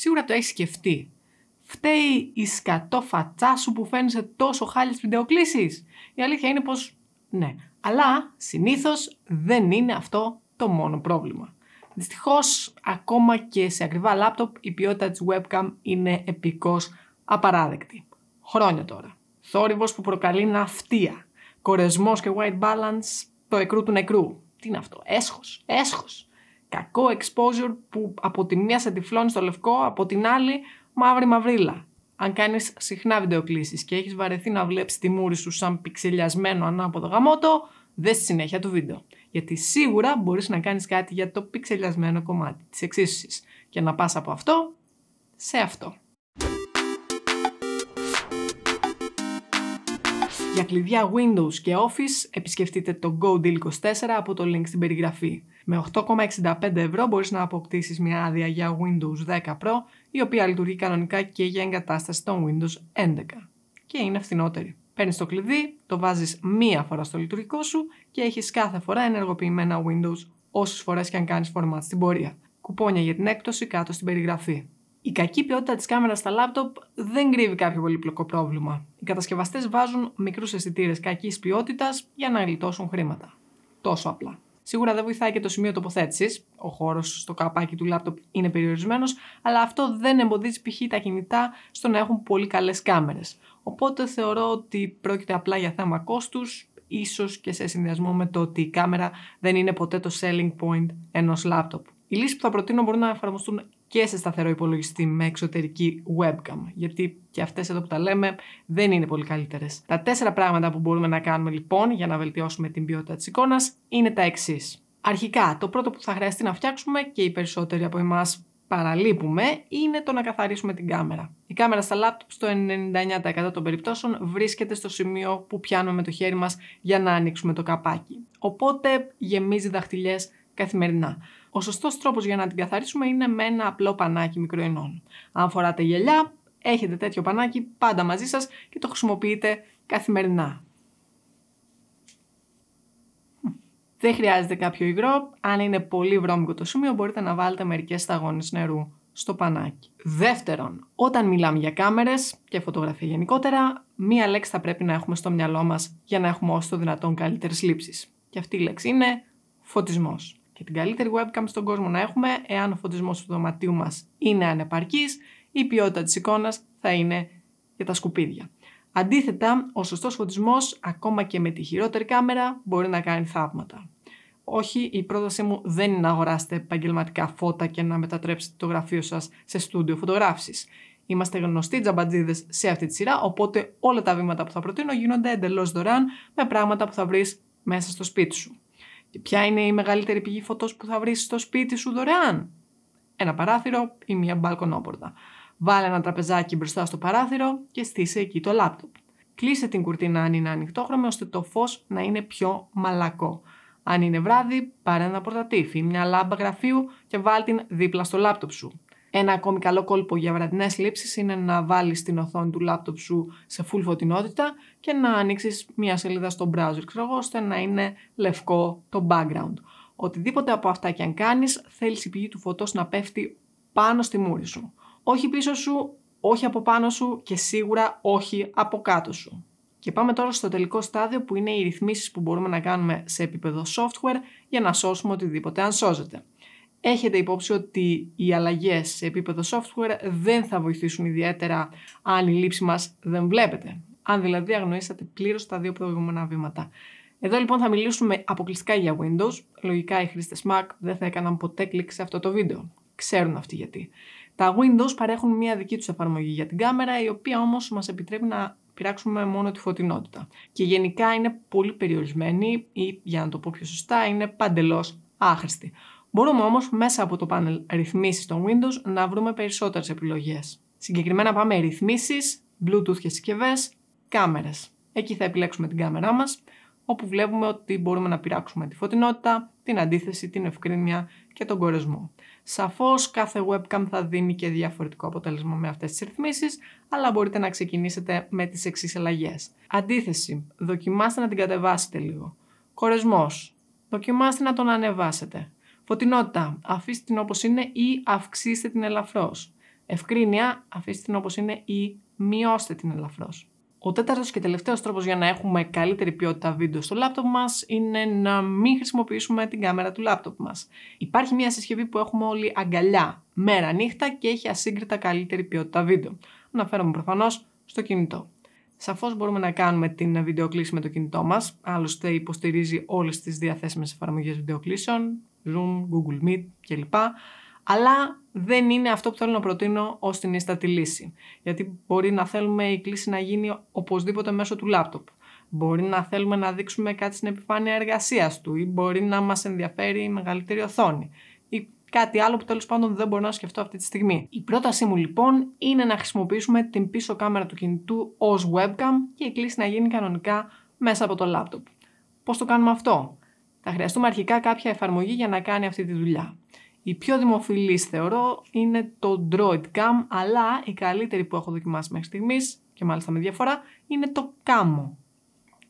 Σίγουρα το έχεις σκεφτεί. Φταίει η φατσά σου που φαίνεσαι τόσο χάλι στις βιντεοκλήσεις. Η αλήθεια είναι πως ναι. Αλλά συνήθως δεν είναι αυτό το μόνο πρόβλημα. Δυστυχώς, ακόμα και σε ακριβά λάπτοπ, η ποιότητα της webcam είναι επικώ απαράδεκτη. Χρόνια τώρα. Θόρυβος που προκαλεί ναυτία. Κορεσμός και white balance το εκρού του νεκρού. Τι είναι αυτό, έσχος, έσχος κακό exposure που από τη μία σε τυφλώνεις στο λευκό, από την άλλη μαύρη μαυρίλα. Αν κάνεις συχνά βιντεοκλήσεις και έχεις βαρεθεί να βλέπεις τη μούρη σου σαν πιξελιασμένο ανάποδο γαμότο, δες στη συνέχεια του βίντεο. Γιατί σίγουρα μπορείς να κάνεις κάτι για το πιξελιασμένο κομμάτι της εξίσουσης. και να πας από αυτό σε αυτό. Για κλειδιά Windows και Office επισκεφτείτε το GoDeal24 από το link στην περιγραφή. Με 8,65 ευρώ μπορείς να αποκτήσεις μια άδεια για Windows 10 Pro, η οποία λειτουργεί κανονικά και για εγκατάσταση των Windows 11. Και είναι φθηνότερη. Παίρνεις το κλειδί, το βάζεις μία φορά στο λειτουργικό σου και έχεις κάθε φορά ενεργοποιημένα Windows όσες φορές και αν κάνεις format στην πορεία. Κουπόνια για την έκπτωση κάτω στην περιγραφή. Η κακή ποιότητα της κάμερας στα λάπτοπ δεν κρύβει κάποιο πολύπλοκο πρόβλημα. Οι κατασκευαστές βάζουν μικρούς αισθητήρες κακής ποιότητας για να γλιτώσουν χρήματα. Τόσο απλά. Σίγουρα δεν βοηθάει και το σημείο τοποθέτησης. Ο χώρος στο καπάκι του λάπτοπ είναι περιορισμένος, αλλά αυτό δεν εμποδίζει π.χ. τα κινητά στο να έχουν πολύ καλές κάμερες. Οπότε θεωρώ ότι πρόκειται απλά για θέμα κόστους, ίσως και σε συνδυασμό με το ότι η κάμερα δεν είναι ποτέ το selling point ενός λάπτοπ. Οι λύσει που θα προτείνω μπορούν να εφαρμοστούν και σε σταθερό υπολογιστή με εξωτερική webcam, γιατί και αυτές εδώ που τα λέμε δεν είναι πολύ καλύτερες. Τα τέσσερα πράγματα που μπορούμε να κάνουμε λοιπόν για να βελτιώσουμε την ποιότητα της εικόνας είναι τα εξής. Αρχικά, το πρώτο που θα χρειαστεί να φτιάξουμε και οι περισσότεροι από εμάς παραλείπουμε είναι το να καθαρίσουμε την κάμερα. Η κάμερα στα λάπτοπ στο 99% των περιπτώσεων βρίσκεται στο σημείο που πιάνουμε με το χέρι μας για να ανοίξουμε το καπάκι. Οπότε γεμίζει δαχτυλιές καθημερινά. Ο σωστός τρόπος για να την καθαρίσουμε είναι με ένα απλό πανάκι μικροϊνών. Αν φοράτε γελιά, έχετε τέτοιο πανάκι πάντα μαζί σας και το χρησιμοποιείτε καθημερινά. Δεν χρειάζεται κάποιο υγρό. Αν είναι πολύ βρώμικο το σημείο, μπορείτε να βάλετε μερικές σταγόνες νερού στο πανάκι. Δεύτερον, όταν μιλάμε για κάμερες και φωτογραφία γενικότερα, μία λέξη θα πρέπει να έχουμε στο μυαλό μας για να έχουμε όσο το δυνατόν καλύτερες λήψεις. Και αυτή η λέξη είναι φωτισμός και την καλύτερη webcam στον κόσμο να έχουμε, εάν ο φωτισμός του δωματίου μας είναι ανεπαρκής, η ποιότητα της εικόνας θα είναι για τα σκουπίδια. Αντίθετα, ο σωστός φωτισμός, ακόμα και με τη χειρότερη κάμερα, μπορεί να κάνει θαύματα. Όχι, η πρότασή μου δεν είναι να αγοράσετε επαγγελματικά φώτα και να μετατρέψετε το γραφείο σας σε στούντιο φωτογράφησης. Είμαστε γνωστοί τζαμπατζίδες σε αυτή τη σειρά, οπότε όλα τα βήματα που θα προτείνω γίνονται εντελώς δωρεάν με πράγματα που θα βρεις μέσα στο σπίτι σου. Και ποια είναι η μεγαλύτερη πηγή φωτός που θα βρεις στο σπίτι σου δωρεάν. Ένα παράθυρο ή μια μπαλκονόπορτα. Βάλε ένα τραπεζάκι μπροστά στο παράθυρο και στήσε εκεί το λάπτοπ. Κλείσε την κουρτίνα αν είναι ανοιχτόχρωμη ώστε το φως να είναι πιο μαλακό. Αν είναι βράδυ, πάρε ένα πορτατήφι ή μια λάμπα γραφείου και βάλ την δίπλα στο λάπτοπ σου. Ένα ακόμη καλό κόλπο για βραδινές λήψεις είναι να βάλεις την οθόνη του λάπτοπ σου σε full φωτεινότητα και να ανοίξεις μια σελίδα στο browser, ξέρω εγώ, ώστε να είναι λευκό το background. Οτιδήποτε από αυτά και αν κάνεις, θέλεις η πηγή του φωτός να πέφτει πάνω στη μούρη σου. Όχι πίσω σου, όχι από πάνω σου και σίγουρα όχι από κάτω σου. Και πάμε τώρα στο τελικό στάδιο που είναι οι ρυθμίσεις που μπορούμε να κάνουμε σε επίπεδο software για να σώσουμε οτιδήποτε αν σώζεται έχετε υπόψη ότι οι αλλαγές σε επίπεδο software δεν θα βοηθήσουν ιδιαίτερα αν η λήψη μας δεν βλέπετε. Αν δηλαδή αγνοήσατε πλήρως τα δύο προηγούμενα βήματα. Εδώ λοιπόν θα μιλήσουμε αποκλειστικά για Windows. Λογικά οι χρήστες Mac δεν θα έκαναν ποτέ κλικ σε αυτό το βίντεο. Ξέρουν αυτοί γιατί. Τα Windows παρέχουν μια δική τους εφαρμογή για την κάμερα, η οποία όμως μας επιτρέπει να πειράξουμε μόνο τη φωτεινότητα. Και γενικά είναι πολύ περιορισμένη ή, για να το πω πιο σωστά, είναι παντελώς άχρηστη. Μπορούμε όμως μέσα από το πάνελ ρυθμίσεις των Windows να βρούμε περισσότερες επιλογές. Συγκεκριμένα πάμε ρυθμίσεις, Bluetooth και συσκευές, κάμερες. Εκεί θα επιλέξουμε την κάμερά μας, όπου βλέπουμε ότι μπορούμε να πειράξουμε τη φωτεινότητα, την αντίθεση, την ευκρίνεια και τον κορεσμό. Σαφώς κάθε webcam θα δίνει και διαφορετικό αποτέλεσμα με αυτές τις ρυθμίσεις, αλλά μπορείτε να ξεκινήσετε με τις εξής αλλαγές. Αντίθεση, δοκιμάστε να την κατεβάσετε λίγο. Κορεσμός, δοκιμάστε να τον ανεβάσετε. Φωτεινότητα. Αφήστε την όπως είναι ή αυξήστε την ελαφρώς. Ευκρίνεια. Αφήστε την όπως είναι ή μειώστε την ελαφρώς. Ο τέταρτος και τελευταίος τρόπος για να έχουμε καλύτερη ποιότητα βίντεο στο λάπτοπ μας είναι να μην χρησιμοποιήσουμε την κάμερα του λάπτοπ μας. Υπάρχει μια συσκευή που έχουμε όλοι αγκαλιά, μέρα νύχτα και έχει ασύγκριτα καλύτερη ποιότητα βίντεο. Αναφέρομαι προφανώς στο κινητό. Σαφώς μπορούμε να κάνουμε την βιντεοκλήση με το κινητό μας, άλλωστε υποστηρίζει όλες τις διαθέσιμες εφαρμογές βιντεοκλήσεων, Zoom, Google Meet κλπ. Αλλά δεν είναι αυτό που θέλω να προτείνω ως την ίστατη λύση. Γιατί μπορεί να θέλουμε η κλίση να γίνει οπωσδήποτε μέσω του λάπτοπ. Μπορεί να θέλουμε να δείξουμε κάτι στην επιφάνεια εργασίας του ή μπορεί να μας ενδιαφέρει η μεγαλύτερη οθόνη ή κάτι άλλο που τέλος πάντων δεν μπορώ να σκεφτώ αυτή τη στιγμή. Η πρότασή μου λοιπόν είναι να χρησιμοποιήσουμε την πίσω κάμερα του κινητού ως webcam και η κλίση να γίνει κανονικά μέσα από το λάπτοπ. Πώς το κάνουμε αυτό, θα χρειαστούμε αρχικά κάποια εφαρμογή για να κάνει αυτή τη δουλειά. Η πιο δημοφιλής θεωρώ είναι το Droid Cam, αλλά η καλύτερη που έχω δοκιμάσει μέχρι στιγμής και μάλιστα με διαφορά είναι το Camo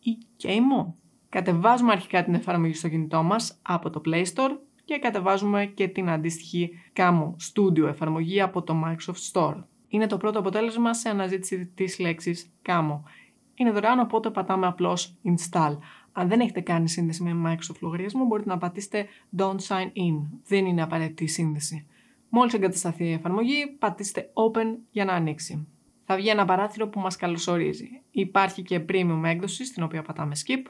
ή Camo. Κατεβάζουμε αρχικά την εφαρμογή στο κινητό μας από το Play Store και κατεβάζουμε και την αντίστοιχη Camo Studio εφαρμογή από το Microsoft Store. Είναι το πρώτο αποτέλεσμα σε αναζήτηση της λέξης Camo. Είναι δωρεάν οπότε πατάμε απλώς Install. Αν δεν έχετε κάνει σύνδεση με Microsoft λογαριασμό, μπορείτε να πατήσετε Don't sign in. Δεν είναι απαραίτητη η σύνδεση. Μόλις εγκατασταθεί η εφαρμογή, πατήστε Open για να ανοίξει. Θα βγει ένα παράθυρο που μας καλωσορίζει. Υπάρχει και premium έκδοση, στην οποία πατάμε skip.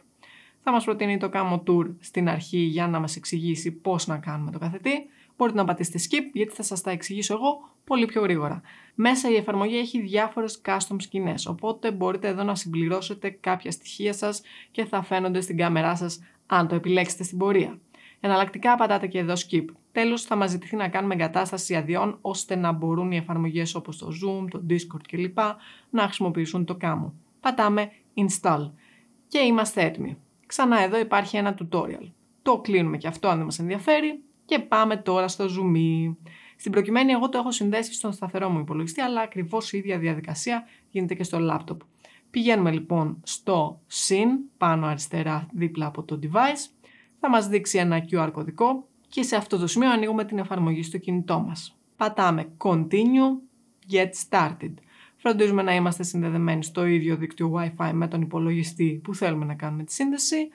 Θα μας προτείνει το Camo tour στην αρχή για να μας εξηγήσει πώς να κάνουμε το καθετή μπορείτε να πατήσετε skip γιατί θα σας τα εξηγήσω εγώ πολύ πιο γρήγορα. Μέσα η εφαρμογή έχει διάφορες custom σκηνές, οπότε μπορείτε εδώ να συμπληρώσετε κάποια στοιχεία σας και θα φαίνονται στην κάμερά σας αν το επιλέξετε στην πορεία. Εναλλακτικά πατάτε και εδώ skip. Τέλος, θα μας ζητηθεί να κάνουμε εγκατάσταση αδειών ώστε να μπορούν οι εφαρμογές όπως το Zoom, το Discord κλπ. να χρησιμοποιήσουν το κάμου. Πατάμε Install και είμαστε έτοιμοι. Ξανά εδώ υπάρχει ένα tutorial. Το κλείνουμε και αυτό αν δεν μας ενδιαφέρει και πάμε τώρα στο zoom. Στην προκειμένη εγώ το έχω συνδέσει στον σταθερό μου υπολογιστή, αλλά ακριβώς η ίδια διαδικασία γίνεται και στο λάπτοπ. Πηγαίνουμε λοιπόν στο Syn πάνω αριστερά δίπλα από το device. Θα μας δείξει ένα QR κωδικό και σε αυτό το σημείο ανοίγουμε την εφαρμογή στο κινητό μας. Πατάμε Continue, Get Started. Φροντίζουμε να είμαστε συνδεδεμένοι στο ίδιο δίκτυο Wi-Fi με τον υπολογιστή που θέλουμε να κάνουμε τη σύνδεση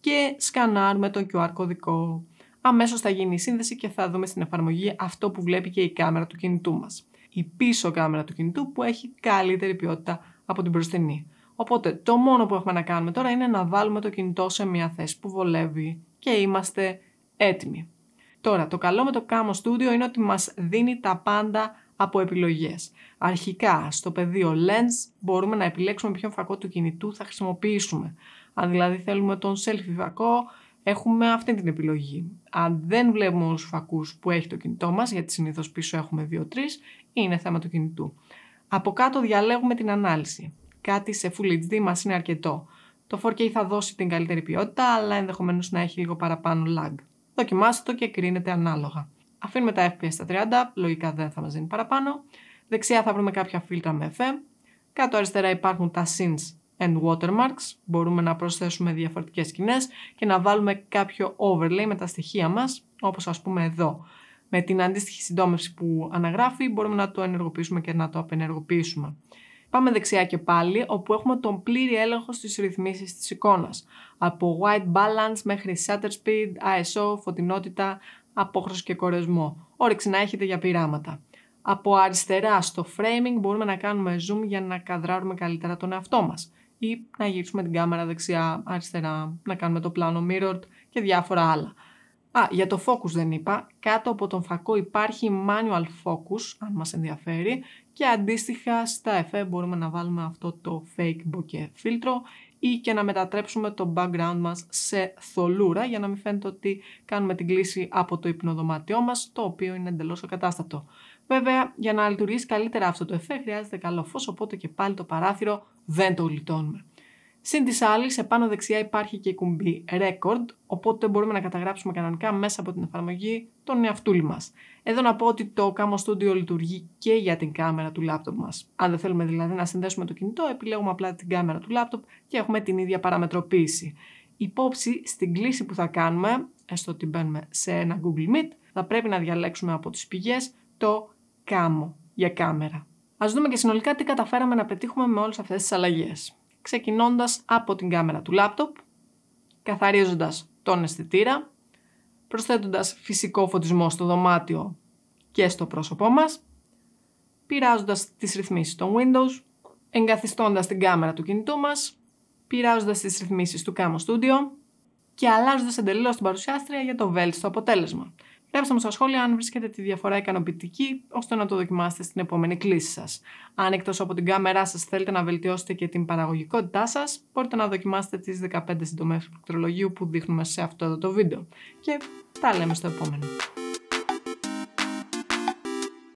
και σκανάρουμε τον QR κωδικό αμέσως θα γίνει η σύνδεση και θα δούμε στην εφαρμογή αυτό που βλέπει και η κάμερα του κινητού μας. Η πίσω κάμερα του κινητού που έχει καλύτερη ποιότητα από την μπροστινή. Οπότε το μόνο που έχουμε να κάνουμε τώρα είναι να βάλουμε το κινητό σε μια θέση που βολεύει και είμαστε έτοιμοι. Τώρα, το καλό με το Camo Studio είναι ότι μας δίνει τα πάντα από επιλογές. Αρχικά, στο πεδίο Lens μπορούμε να επιλέξουμε ποιον φακό του κινητού θα χρησιμοποιήσουμε. Αν δηλαδή θέλουμε τον selfie φακό έχουμε αυτή την επιλογή. Αν δεν βλέπουμε όλους τους φακούς που έχει το κινητό μας, γιατί συνήθως πίσω έχουμε 2-3, είναι θέμα του κινητού. Από κάτω διαλέγουμε την ανάλυση. Κάτι σε Full HD μας είναι αρκετό. Το 4K θα δώσει την καλύτερη ποιότητα, αλλά ενδεχομένως να έχει λίγο παραπάνω lag. Δοκιμάστε το και κρίνετε ανάλογα. Αφήνουμε τα FPS στα 30, λογικά δεν θα μας δίνει παραπάνω. Δεξιά θα βρούμε κάποια φίλτρα με FM. Κάτω αριστερά υπάρχουν τα scenes and watermarks, μπορούμε να προσθέσουμε διαφορετικές σκηνές και να βάλουμε κάποιο overlay με τα στοιχεία μας, όπως ας πούμε εδώ. Με την αντίστοιχη συντόμευση που αναγράφει μπορούμε να το ενεργοποιήσουμε και να το απενεργοποιήσουμε. Πάμε δεξιά και πάλι, όπου έχουμε τον πλήρη έλεγχο στις ρυθμίσεις της εικόνας. Από white balance μέχρι shutter speed, ISO, φωτεινότητα, απόχρωση και κορεσμό. Όρεξη να έχετε για πειράματα. Από αριστερά στο framing μπορούμε να κάνουμε zoom για να καδράρουμε καλύτερα τον εαυτό μας ή να γυρίσουμε την κάμερα δεξιά, αριστερά, να κάνουμε το πλάνο mirrored και διάφορα άλλα. Α, για το focus δεν είπα. Κάτω από τον φακό υπάρχει manual focus, αν μας ενδιαφέρει, και αντίστοιχα στα εφέ μπορούμε να βάλουμε αυτό το fake bokeh φίλτρο ή και να μετατρέψουμε το background μας σε θολούρα για να μην φαίνεται ότι κάνουμε την κλίση από το υπνοδωμάτιό μας, το οποίο είναι εντελώς ακατάστατο. Βέβαια, για να λειτουργήσει καλύτερα αυτό το εφέ χρειάζεται καλό φως, οπότε και πάλι το παράθυρο δεν το λιτώνουμε. Συν της άλλης, σε πάνω δεξιά υπάρχει και η κουμπί Record, οπότε μπορούμε να καταγράψουμε κανονικά μέσα από την εφαρμογή τον εαυτούλη μας. Εδώ να πω ότι το Camo Studio λειτουργεί και για την κάμερα του λάπτοπ μας. Αν δεν θέλουμε δηλαδή να συνδέσουμε το κινητό, επιλέγουμε απλά την κάμερα του λάπτοπ και έχουμε την ίδια παραμετροποίηση. Υπόψη στην κλίση που θα κάνουμε, έστω ότι μπαίνουμε σε ένα Google Meet, θα πρέπει να διαλέξουμε από τις πηγές το κάμω για κάμερα. Ας δούμε και συνολικά τι καταφέραμε να πετύχουμε με όλες αυτές τις αλλαγές. Ξεκινώντας από την κάμερα του λάπτοπ, καθαρίζοντας τον αισθητήρα, προσθέτοντας φυσικό φωτισμό στο δωμάτιο και στο πρόσωπό μας, πειράζοντας τις ρυθμίσεις των Windows, εγκαθιστώντας την κάμερα του κινητού μας, πειράζοντας τις ρυθμίσεις του Camo Studio και αλλάζοντας εντελώς την παρουσιάστρια για το βέλτιστο αποτέλεσμα. Γράψτε μου στα σχόλια αν βρίσκετε τη διαφορά ικανοποιητική, ώστε να το δοκιμάσετε στην επόμενη κλίση σας. Αν εκτός από την κάμερά σας θέλετε να βελτιώσετε και την παραγωγικότητά σας, μπορείτε να δοκιμάσετε τις 15 συντομές πληκτρολογίου που δείχνουμε σε αυτό εδώ το βίντεο. Και τα λέμε στο επόμενο.